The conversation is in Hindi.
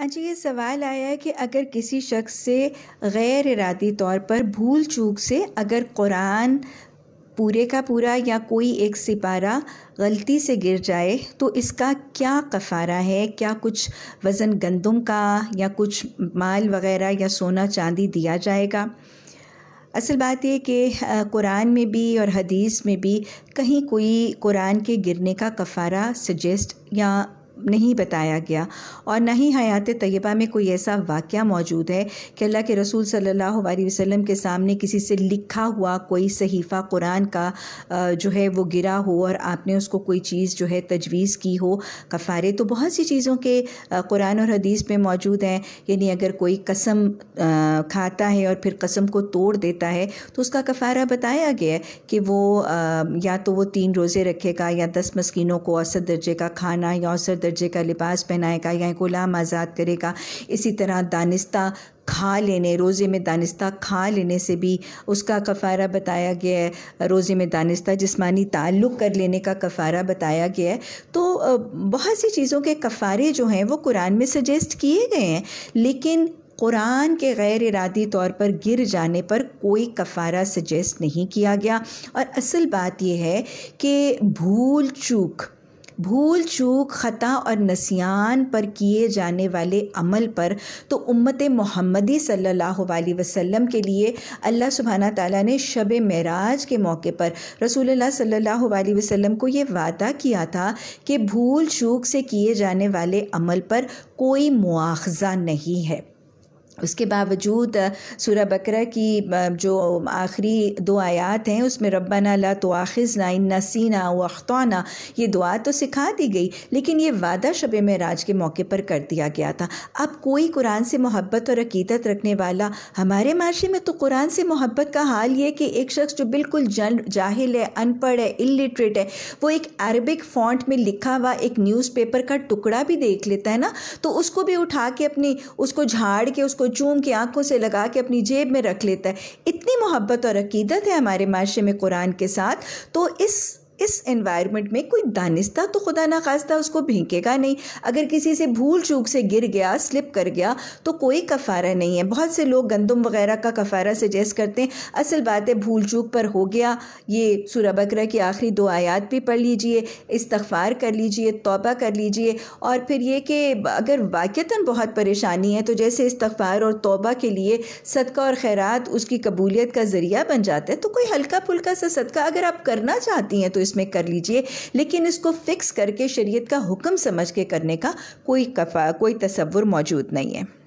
अच्छा ये सवाल आया है कि अगर किसी शख्स से गैर इरादी तौर पर भूल चूक से अगर कुरान पूरे का पूरा या कोई एक सिपारा गलती से गिर जाए तो इसका क्या कफ़ारा है क्या कुछ वज़न गंदम का या कुछ माल वगैरह या सोना चांदी दिया जाएगा असल बात यह कि कुरान में भी और हदीस में भी कहीं कोई कुरान के गिरने का कफ़ारा सजेस्ट या नहीं बताया गया और ना ही हयात तयबा में कोई ऐसा वाक़ मौजूद है कि अल्लाह के रसूल सल्लल्लाहु अलैहि वसल्लम के सामने किसी से लिखा हुआ कोई सहीफ़ा कुरान का जो है वो गिरा हो और आपने उसको कोई चीज़ जो है तजवीज़ की हो कफ़ारे तो बहुत सी चीज़ों के कुरान और हदीस में मौजूद हैं यानी अगर कोई कसम खाता है और फिर कसम को तोड़ देता है तो उसका कफ़ारा बताया गया है कि वो या तो वो तीन रोज़े रखेगा या दस मस्किनों को औसत दर्जे का खाना या औसत दर्जे का लिबास पहनाएगा या ग़ुलाम आज़ाद करेगा इसी तरह दानिस्ता खा लेने रोज़े में दानिस्ता खा लेने से भी उसका कफ़ारा बताया गया है रोज़े में दानिस्ता जिस्मानी ताल्लुक़ कर लेने का कफ़ारा बताया गया है तो बहुत सी चीज़ों के कफ़ारे जो हैं वो कुरान में सजेस्ट किए गए हैं लेकिन कुरान के गैर इरादी तौर पर गिर जाने पर कोई कफ़ारा सजेस्ट नहीं किया गया और असल बात यह है कि भूल चूक भूल चूक ख़ता और नसियान पर किए जाने वाले अमल पर तो उम्मत मोहम्मदी सल्लल्लाहु अलैहि वसल्लम के लिए अल्लाह सुबहाना ताला ने शब मराज के मौके पर रसूलुल्लाह सल्लल्लाहु अलैहि वसल्लम को ये वादा किया था कि भूल चूक से किए जाने वाले अमल पर कोई मुआवजा नहीं है उसके बावजूद सूर बकरा की जो आखिरी दो आयात हैं उसमें रबाना ला तो आखिज़ना इन नसीना वख्ताना ये दुआ तो सिखा दी गई लेकिन ये वादा शब मराज के मौके पर कर दिया गया था अब कोई कुरान से मोहब्बत और अकीदत रखने वाला हमारे माशरे में तो कुरान से मोहब्बत का हाल ये कि एक शख्स जो बिल्कुल जन जाहिल है अनपढ़ है इलिटरेट है वो एक अरबिक फॉन्ट में लिखा हुआ एक न्यूज़पेपर का टुकड़ा भी देख लेता है ना तो उसको भी उठा के अपनी उसको झाड़ के उसको चूम के आंखों से लगा के अपनी जेब में रख लेता है इतनी मोहब्बत और अकीदत है हमारे माशरे में कुरान के साथ तो इस इस एनवायरनमेंट में कोई दानिस्ता तो खुदा ना खास्ता उसको भेंकेगा नहीं अगर किसी से भूल चूक से गिर गया स्लिप कर गया तो कोई कफ़ारा नहीं है बहुत से लोग गंदम वगैरह का कफ़ारा सजेस्ट करते हैं असल बात है भूल चूक पर हो गया ये सूरा बकरा की आखिरी दो आयात भी पढ़ लीजिए इस्तफ़ार कर लीजिए तोबा कर लीजिए और फिर ये कि अगर वाक़ता बहुत परेशानी है तो जैसे इस्तफ़ार और तोबा के लिए सदका और खैरात उसकी कबूलियत का ज़रिया बन जाता है तो कोई हल्का फुल्का सा सदका अगर आप करना चाहती हैं तो में कर लीजिए लेकिन इसको फ़िक्स करके शरीयत का हुक्म समझ के करने का कोई कफा कोई तस्वुर मौजूद नहीं है